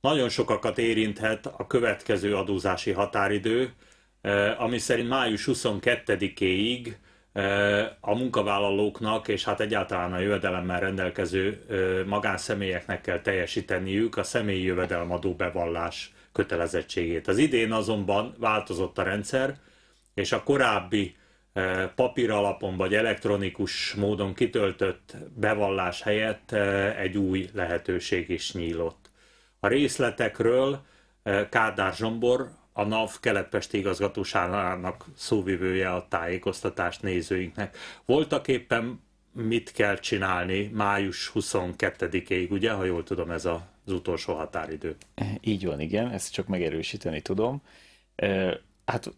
Nagyon sokakat érinthet a következő adózási határidő, eh, ami szerint május 22-éig eh, a munkavállalóknak és hát egyáltalán a jövedelemmel rendelkező eh, magánszemélyeknek kell teljesíteniük a személyi jövedelemadó bevallás kötelezettségét. Az idén azonban változott a rendszer, és a korábbi papír alapon vagy elektronikus módon kitöltött bevallás helyett egy új lehetőség is nyílott. A részletekről eh, Kádár Zsombor, a NAV keletpesti igazgatóságának szóvivője a tájékoztatást nézőinknek. Voltak éppen mit kell csinálni május 22-ig, ugye, ha jól tudom, ez az utolsó határidő. Így van, igen, ezt csak megerősíteni tudom. Eh, hát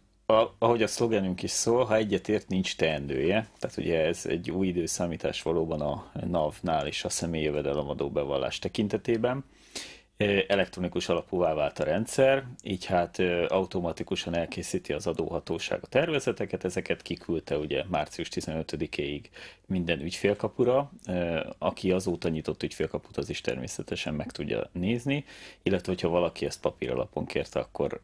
ahogy a szlogenünk is szól, ha egyetért, nincs teendője. Tehát ugye ez egy új időszámítás valóban a NAV-nál és a jövedelemadó bevallás tekintetében elektronikus alapúvá vált a rendszer, így hát automatikusan elkészíti az adóhatóság a tervezeteket, ezeket kiküldte ugye március 15-éig minden ügyfélkapura, aki azóta nyitott ügyfélkaput, az is természetesen meg tudja nézni, illetve hogyha valaki ezt papír alapon kérte, akkor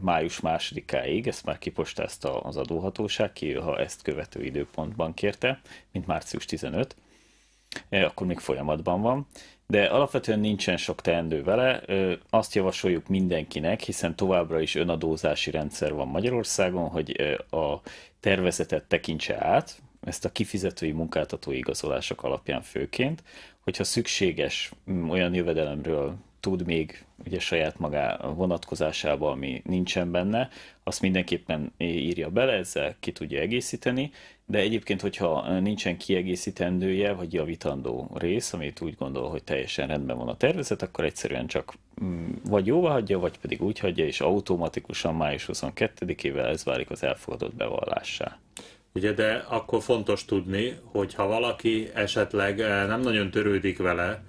május másodikáig, ezt már kipostázta az adóhatóság ki, ha ezt követő időpontban kérte, mint március 15, akkor még folyamatban van, de alapvetően nincsen sok teendő vele, azt javasoljuk mindenkinek, hiszen továbbra is önadózási rendszer van Magyarországon, hogy a tervezetet tekintse át, ezt a kifizetői munkáltatói igazolások alapján főként, hogyha szükséges mm, olyan jövedelemről tud még ugye saját magá vonatkozásába, ami nincsen benne, azt mindenképpen írja bele, ezzel ki tudja egészíteni, de egyébként, hogyha nincsen kiegészítendője, vagy javítandó rész, amit úgy gondol, hogy teljesen rendben van a tervezet, akkor egyszerűen csak mm, vagy jóvá hagyja, vagy pedig úgy hagyja, és automatikusan május 22-ével ez válik az elfogadott bevallássá. Ugye, de akkor fontos tudni, hogy ha valaki esetleg eh, nem nagyon törődik vele,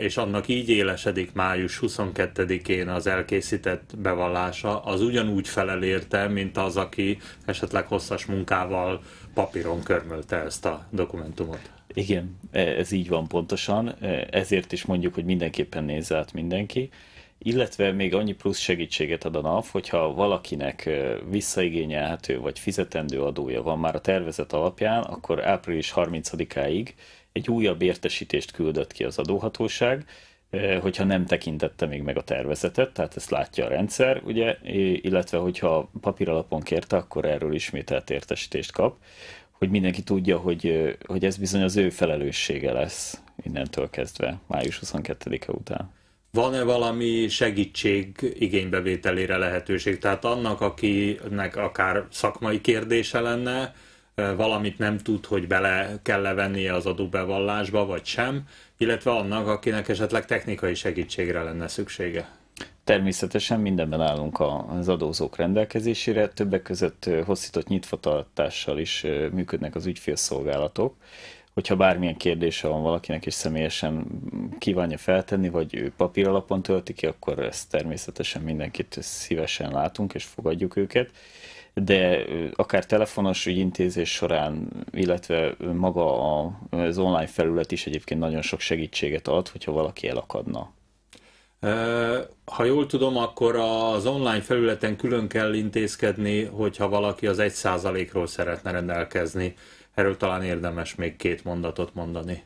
és annak így élesedik május 22-én az elkészített bevallása, az ugyanúgy felel érte, mint az, aki esetleg hosszas munkával papíron körmölte ezt a dokumentumot. Igen, e, ez így van pontosan, e, ezért is mondjuk, hogy mindenképpen nézze át mindenki, illetve még annyi plusz segítséget ad a NAV, hogyha valakinek e, visszaigényelhető vagy fizetendő adója van már a tervezet alapján, akkor április 30-áig egy újabb értesítést küldött ki az adóhatóság, eh, hogyha nem tekintette még meg a tervezetet, tehát ezt látja a rendszer, ugye, illetve hogyha papíralapon kérte, akkor erről ismételt értesítést kap, hogy mindenki tudja, hogy, eh, hogy ez bizony az ő felelőssége lesz innentől kezdve, május 22-e után. Van-e valami segítség igénybevételére lehetőség? Tehát annak, akinek akár szakmai kérdése lenne, valamit nem tud, hogy bele kell levennie az adóbevallásba, vagy sem, illetve annak, akinek esetleg technikai segítségre lenne szüksége. Természetesen mindenben állunk az adózók rendelkezésére, többek között hosszított nyitvatartással is működnek az ügyfélszolgálatok. Hogyha bármilyen kérdése van valakinek, és személyesen kívánja feltenni, vagy ő papír alapon tölti ki, akkor ezt természetesen mindenkit szívesen látunk, és fogadjuk őket de akár telefonos ügyintézés során, illetve maga az online felület is egyébként nagyon sok segítséget ad, hogyha valaki elakadna. Ha jól tudom, akkor az online felületen külön kell intézkedni, hogyha valaki az egy ról szeretne rendelkezni. Erről talán érdemes még két mondatot mondani.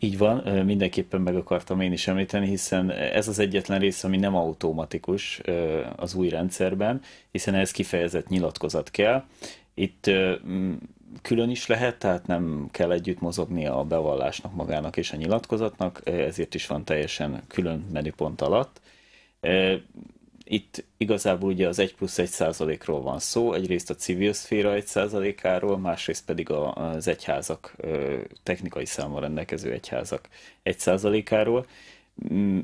Így van, mindenképpen meg akartam én is említeni, hiszen ez az egyetlen rész, ami nem automatikus az új rendszerben, hiszen ehhez kifejezett nyilatkozat kell. Itt külön is lehet, tehát nem kell együtt mozogni a bevallásnak magának és a nyilatkozatnak, ezért is van teljesen külön menüpont alatt itt igazából ugye az 1 plusz 1 százalékról van szó, egyrészt a civil szféra 1 százalékáról, másrészt pedig az egyházak, technikai számmal rendelkező egyházak 1 százalékáról. Mm,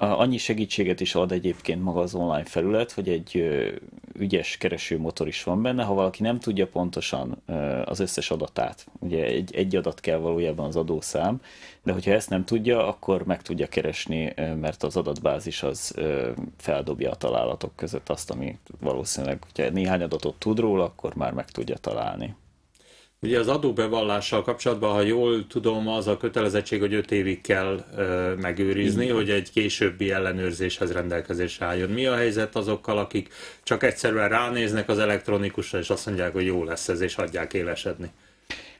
Annyi segítséget is ad egyébként maga az online felület, hogy egy ügyes keresőmotor is van benne, ha valaki nem tudja pontosan az összes adatát, ugye egy, egy adat kell valójában az adószám, de hogyha ezt nem tudja, akkor meg tudja keresni, mert az adatbázis az feldobja a találatok között azt, ami valószínűleg, hogyha néhány adatot tud róla, akkor már meg tudja találni. Ugye az adóbevallással kapcsolatban, ha jól tudom, az a kötelezettség, hogy öt évig kell ö, megőrizni, Igen. hogy egy későbbi ellenőrzéshez rendelkezésre álljon. Mi a helyzet azokkal, akik csak egyszerűen ránéznek az elektronikusra, és azt mondják, hogy jó lesz ez, és hagyják élesedni?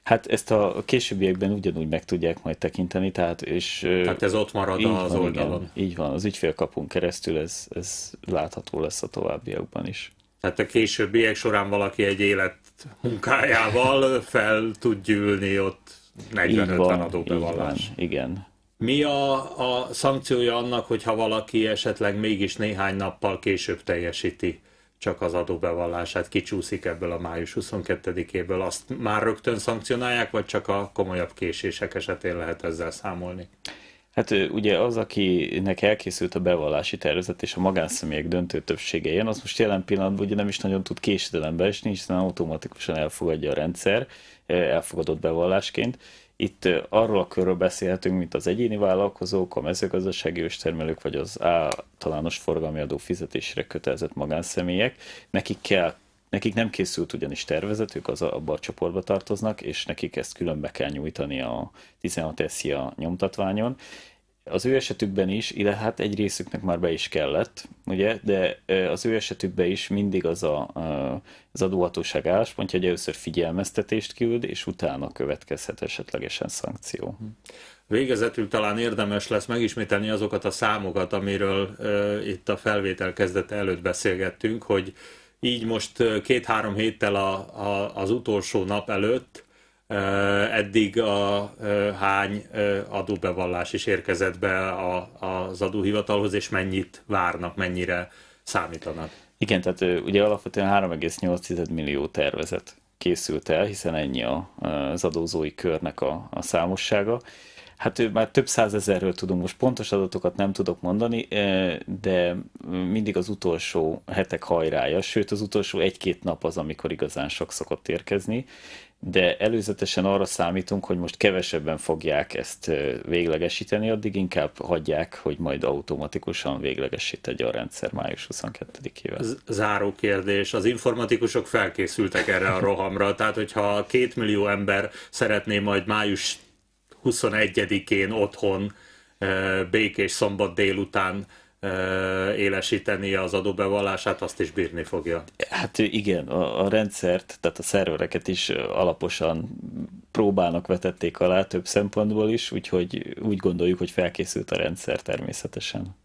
Hát ezt a későbbiekben ugyanúgy meg tudják majd tekinteni, tehát és... Tehát ez ott marad az van, oldalon. Igen, így van, az ügyfélkapunk keresztül ez, ez látható lesz a továbbiakban is tehát a későbbiek során valaki egy élet munkájával fel tud gyűlni ott 40-50 adóbevallás. Igen. Mi a, a szankciója annak, hogyha valaki esetleg mégis néhány nappal később teljesíti csak az adóbevallását, kicsúszik ebből a május 22-éből, azt már rögtön szankcionálják, vagy csak a komolyabb késések esetén lehet ezzel számolni? Hát ugye az, akinek elkészült a bevallási tervezet, és a magánszemélyek döntő többsége ilyen, az most jelen pillanatban ugye nem is nagyon tud késedelembe esni, hiszen automatikusan elfogadja a rendszer elfogadott bevallásként. Itt arról a körről beszélhetünk, mint az egyéni vállalkozók, a mezőgazdasági őstermelők, vagy az általános forgalmi adó fizetésre kötelezett magánszemélyek. Nekik kell Nekik nem készült ugyanis ők az abba a csoportba tartoznak, és nekik ezt különbe kell nyújtani a 16 SZIA nyomtatványon. Az ő esetükben is, illetve hát egy részüknek már be is kellett, ugye, de az ő esetükben is mindig az a, az adóhatóság álláspontja, hogy először figyelmeztetést küld, és utána következhet esetlegesen szankció. Hm. Végezetül talán érdemes lesz megismételni azokat a számokat, amiről uh, itt a felvétel kezdete előtt beszélgettünk, hogy így most két-három héttel a, a, az utolsó nap előtt eddig a hány adóbevallás is érkezett be a, az adóhivatalhoz, és mennyit várnak, mennyire számítanak. Igen, tehát ugye alapvetően 3,8 millió tervezet készült el, hiszen ennyi az adózói körnek a, a számossága. Hát ő már több százezerről tudunk, most pontos adatokat nem tudok mondani, de mindig az utolsó hetek hajrája, sőt az utolsó egy-két nap az, amikor igazán sok szokott érkezni, de előzetesen arra számítunk, hogy most kevesebben fogják ezt véglegesíteni, addig inkább hagyják, hogy majd automatikusan véglegesít egy a rendszer május 22-ével. Záró kérdés. Az informatikusok felkészültek erre a rohamra, tehát hogyha két millió ember szeretné majd május 21-én otthon békés szombat délután élesíteni az adóbevallását, azt is bírni fogja. Hát igen, a, a rendszert, tehát a szervereket is alaposan próbálnak vetették alá több szempontból is, úgyhogy úgy gondoljuk, hogy felkészült a rendszer természetesen.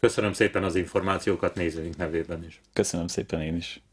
Köszönöm szépen az információkat nézőink nevében is. Köszönöm szépen én is.